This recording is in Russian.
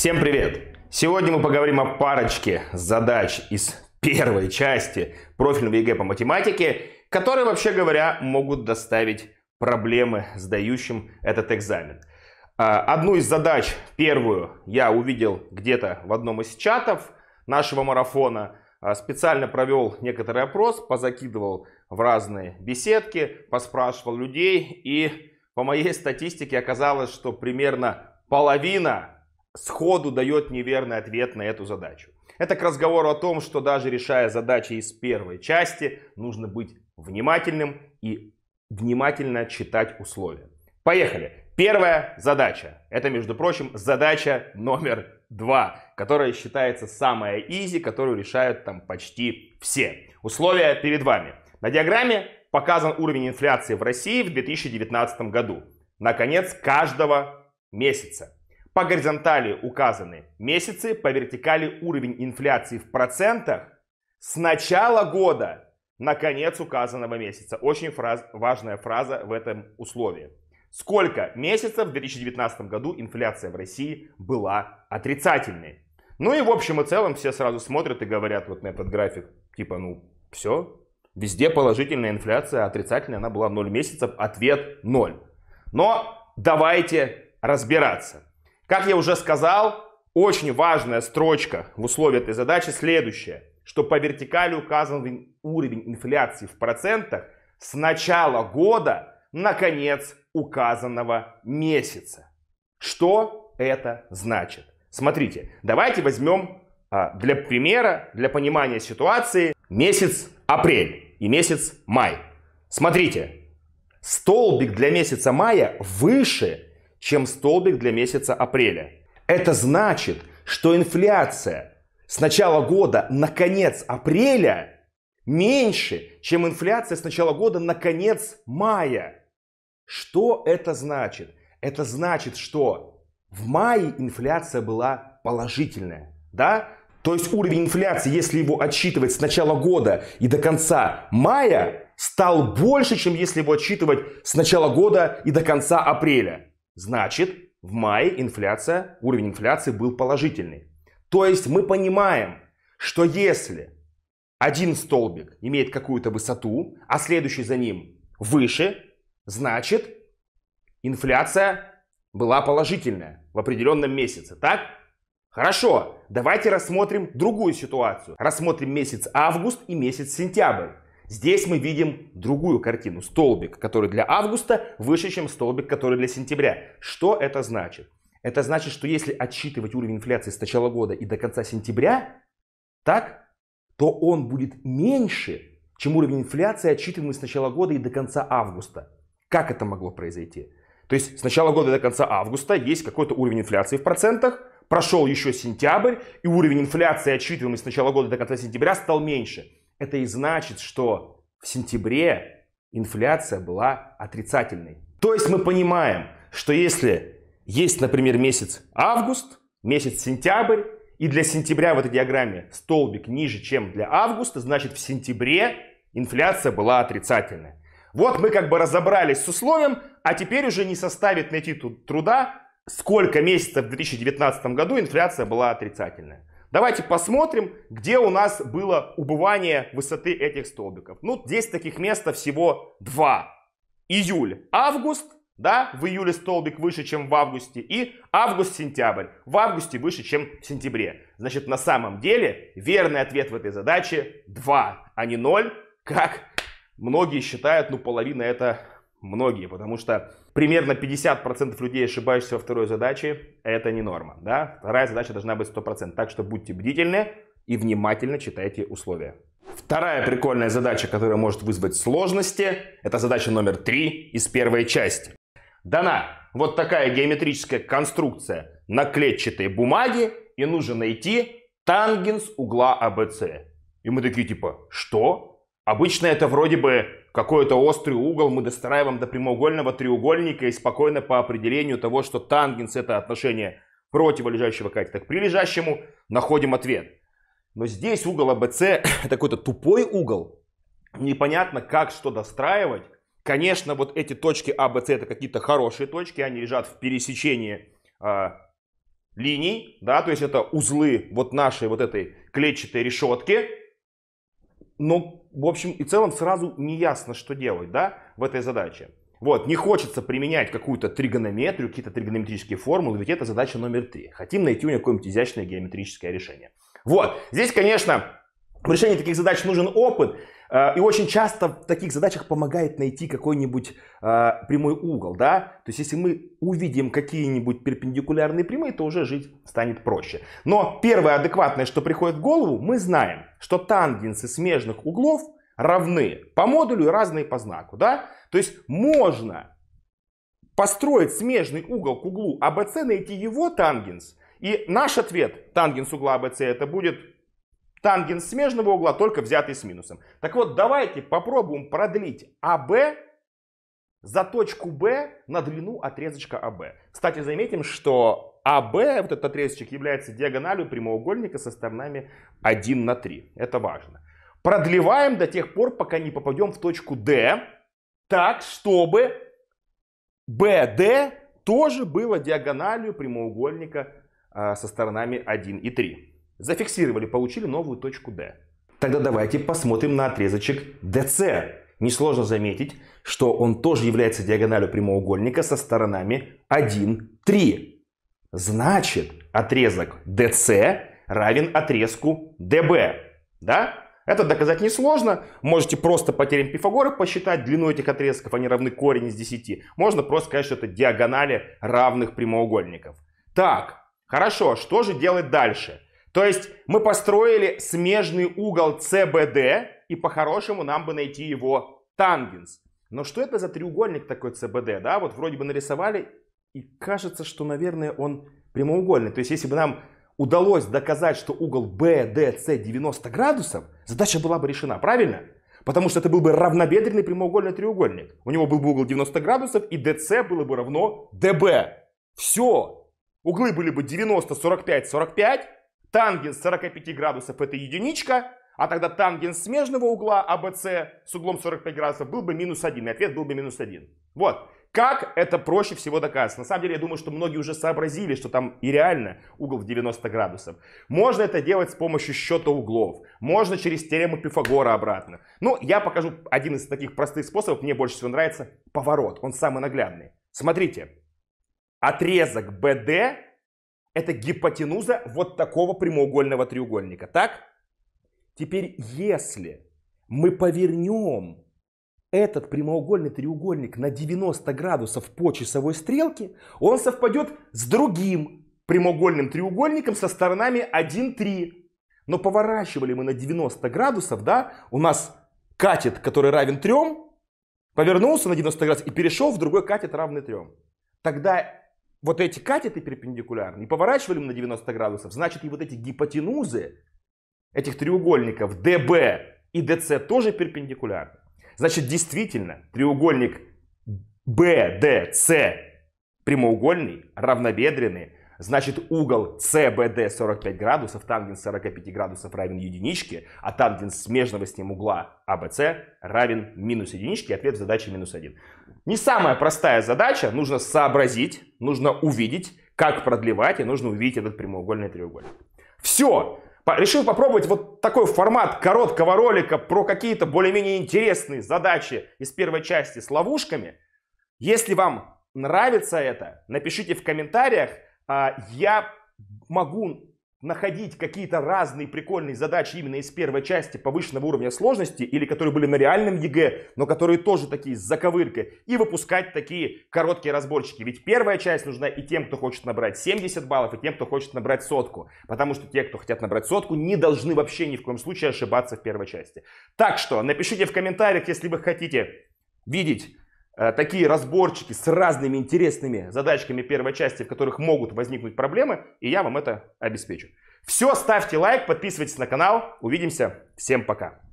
Всем привет! Сегодня мы поговорим о парочке задач из первой части профильного ЕГЭ по математике, которые, вообще говоря, могут доставить проблемы сдающим этот экзамен. А, одну из задач, первую, я увидел где-то в одном из чатов нашего марафона. А, специально провел некоторый опрос, позакидывал в разные беседки, поспрашивал людей. И по моей статистике оказалось, что примерно половина сходу дает неверный ответ на эту задачу. Это к разговору о том, что даже решая задачи из первой части, нужно быть внимательным и внимательно читать условия. Поехали! Первая задача. Это, между прочим, задача номер два, которая считается самая изи, которую решают там почти все. Условия перед вами. На диаграмме показан уровень инфляции в России в 2019 году. Наконец каждого месяца. По горизонтали указаны месяцы, по вертикали уровень инфляции в процентах с начала года на конец указанного месяца. Очень фраз, важная фраза в этом условии. Сколько месяцев в 2019 году инфляция в России была отрицательной? Ну и в общем и целом все сразу смотрят и говорят вот на этот график, типа, ну, все, везде положительная инфляция, отрицательная она была 0 месяцев, ответ 0. Но давайте разбираться. Как я уже сказал, очень важная строчка в условии этой задачи следующая, что по вертикали указан уровень инфляции в процентах с начала года на конец указанного месяца. Что это значит? Смотрите, давайте возьмем а, для примера, для понимания ситуации, месяц апрель и месяц май. Смотрите, столбик для месяца мая выше чем столбик для месяца апреля. Это значит, что инфляция с начала года на конец апреля меньше, чем инфляция с начала года на конец мая. Что это значит? Это значит, что в мае инфляция была положительная, да? То есть уровень инфляции, если его отсчитывать с начала года и до конца мая, стал больше, чем если его отсчитывать с начала года и до конца апреля. Значит, в мае инфляция, уровень инфляции был положительный. То есть мы понимаем, что если один столбик имеет какую-то высоту, а следующий за ним выше, значит, инфляция была положительная в определенном месяце, так? Хорошо, давайте рассмотрим другую ситуацию. Рассмотрим месяц август и месяц сентябрь. Здесь мы видим другую картину. Столбик, который для августа выше, чем столбик, который для сентября. Что это значит? Это значит, что если отсчитывать уровень инфляции с начала года и до конца сентября, так, то он будет меньше, чем уровень инфляции, отсчитываемый с начала года и до конца августа. Как это могло произойти? То есть с начала года до конца августа есть какой-то уровень инфляции в процентах, прошел еще сентябрь, и уровень инфляции, отсчитываемый с начала года до конца сентября, стал меньше. Это и значит, что в сентябре инфляция была отрицательной. То есть мы понимаем, что если есть, например, месяц август, месяц сентябрь, и для сентября в этой диаграмме столбик ниже, чем для августа, значит в сентябре инфляция была отрицательной. Вот мы как бы разобрались с условием, а теперь уже не составит найти тут труда, сколько месяцев в 2019 году инфляция была отрицательная. Давайте посмотрим, где у нас было убывание высоты этих столбиков. Ну, здесь таких места всего два. Июль, август, да, в июле столбик выше, чем в августе, и август-сентябрь, в августе выше, чем в сентябре. Значит, на самом деле, верный ответ в этой задаче 2, а не 0, как многие считают, ну, половина это Многие, потому что примерно 50% людей, ошибаешься во второй задаче, это не норма. Да? Вторая задача должна быть 100%. Так что будьте бдительны и внимательно читайте условия. Вторая прикольная задача, которая может вызвать сложности, это задача номер три из первой части. Дана вот такая геометрическая конструкция на клетчатой бумаге, и нужно найти тангенс угла АБЦ. И мы такие типа, что? Обычно это вроде бы какой-то острый угол мы достраиваем до прямоугольного треугольника и спокойно по определению того, что тангенс это отношение противолежащего катета к прилежащему, находим ответ. Но здесь угол АБЦ это какой-то тупой угол, непонятно как что достраивать. Конечно, вот эти точки АБЦ это какие-то хорошие точки, они лежат в пересечении э, линий, да, то есть это узлы вот нашей вот этой клетчатой решетки, но, ну, в общем и целом, сразу не ясно, что делать, да, в этой задаче. Вот, не хочется применять какую-то тригонометрию, какие-то тригонометрические формулы, ведь это задача номер три. Хотим найти у нее какое-нибудь изящное геометрическое решение. Вот, здесь, конечно, в решении таких задач нужен опыт, Э, и очень часто в таких задачах помогает найти какой-нибудь э, прямой угол, да. То есть, если мы увидим какие-нибудь перпендикулярные прямые, то уже жить станет проще. Но первое адекватное, что приходит в голову, мы знаем, что тангенсы смежных углов равны по модулю и разные по знаку, да. То есть, можно построить смежный угол к углу АБЦ, найти его тангенс. И наш ответ, тангенс угла АБЦ, это будет Тангенс смежного угла, только взятый с минусом. Так вот, давайте попробуем продлить АБ за точку Б на длину отрезочка АБ. Кстати, заметим, что АБ, вот этот отрезочек, является диагональю прямоугольника со сторонами 1 на 3. Это важно. Продлеваем до тех пор, пока не попадем в точку D, так, чтобы BD тоже было диагональю прямоугольника а, со сторонами 1 и 3. Зафиксировали, получили новую точку D. Тогда давайте посмотрим на отрезочек DC. Несложно заметить, что он тоже является диагональю прямоугольника со сторонами 1, 3. Значит, отрезок DC равен отрезку DB. Да? Это доказать несложно. Можете просто по теореме Пифагора посчитать длину этих отрезков, они равны корень из 10. Можно просто сказать, что это диагонали равных прямоугольников. Так, хорошо, что же делать дальше? То есть мы построили смежный угол CBD, и по-хорошему нам бы найти его тангенс. Но что это за треугольник такой CBD, да? Вот вроде бы нарисовали, и кажется, что, наверное, он прямоугольный. То есть если бы нам удалось доказать, что угол BDC 90 градусов, задача была бы решена, правильно? Потому что это был бы равнобедренный прямоугольный треугольник. У него был бы угол 90 градусов, и DC было бы равно DB. Все. Углы были бы 90, 45, 45, Тангенс 45 градусов это единичка, а тогда тангенс смежного угла АВС с углом 45 градусов был бы минус 1, и ответ был бы минус 1. Вот. Как это проще всего доказать? На самом деле, я думаю, что многие уже сообразили, что там и реально угол в 90 градусов. Можно это делать с помощью счета углов. Можно через теорему Пифагора обратно. Ну, я покажу один из таких простых способов. Мне больше всего нравится поворот. Он самый наглядный. Смотрите. Отрезок BD это гипотенуза вот такого прямоугольного треугольника, так? Теперь, если мы повернем этот прямоугольный треугольник на 90 градусов по часовой стрелке, он совпадет с другим прямоугольным треугольником со сторонами 1, 3. Но поворачивали мы на 90 градусов, да, у нас катет, который равен 3, повернулся на 90 градусов и перешел в другой катет, равный 3. Тогда вот эти катеты перпендикулярны и поворачивали мы на 90 градусов, значит и вот эти гипотенузы этих треугольников DB и DC тоже перпендикулярны. Значит, действительно, треугольник BDC прямоугольный, равнобедренный, Значит, угол CBD 45 градусов, тангенс 45 градусов равен единичке, а тангенс смежного с ним угла ABC а равен минус единичке. Ответ в задаче минус 1. Не самая простая задача. Нужно сообразить, нужно увидеть, как продлевать, и нужно увидеть этот прямоугольный треугольник. Все! Решил попробовать вот такой формат короткого ролика про какие-то более-менее интересные задачи из первой части с ловушками. Если вам нравится это, напишите в комментариях, а, я могу находить какие-то разные прикольные задачи именно из первой части повышенного уровня сложности, или которые были на реальном ЕГЭ, но которые тоже такие с заковыркой, и выпускать такие короткие разборчики. Ведь первая часть нужна и тем, кто хочет набрать 70 баллов, и тем, кто хочет набрать сотку. Потому что те, кто хотят набрать сотку, не должны вообще ни в коем случае ошибаться в первой части. Так что напишите в комментариях, если вы хотите видеть Э, такие разборчики с разными интересными задачками первой части, в которых могут возникнуть проблемы, и я вам это обеспечу. Все, ставьте лайк, подписывайтесь на канал, увидимся, всем пока.